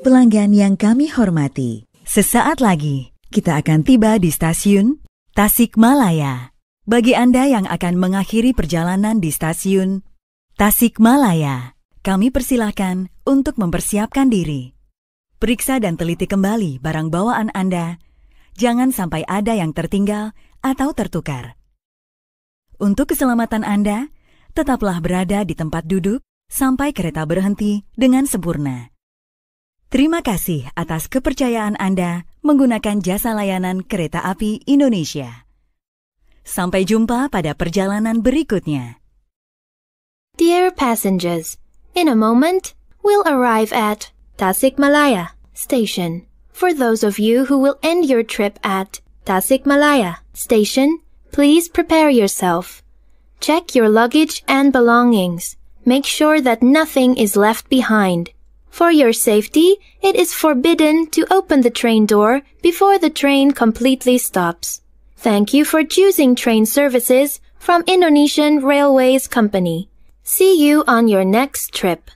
Pelanggan yang kami hormati, sesaat lagi kita akan tiba di stasiun Tasikmalaya. Bagi Anda yang akan mengakhiri perjalanan di stasiun Tasikmalaya, kami persilahkan untuk mempersiapkan diri. Periksa dan teliti kembali barang bawaan Anda. Jangan sampai ada yang tertinggal atau tertukar. Untuk keselamatan Anda, tetaplah berada di tempat duduk sampai kereta berhenti dengan sempurna. Terima kasih atas kepercayaan Anda menggunakan jasa layanan kereta api Indonesia. Sampai jumpa pada perjalanan berikutnya. Dear passengers, in a moment, we'll arrive at Tasikmalaya Station. For those of you who will end your trip at Tasikmalaya Station, please prepare yourself. Check your luggage and belongings. Make sure that nothing is left behind. For your safety, it is forbidden to open the train door before the train completely stops. Thank you for choosing train services from Indonesian Railways Company. See you on your next trip.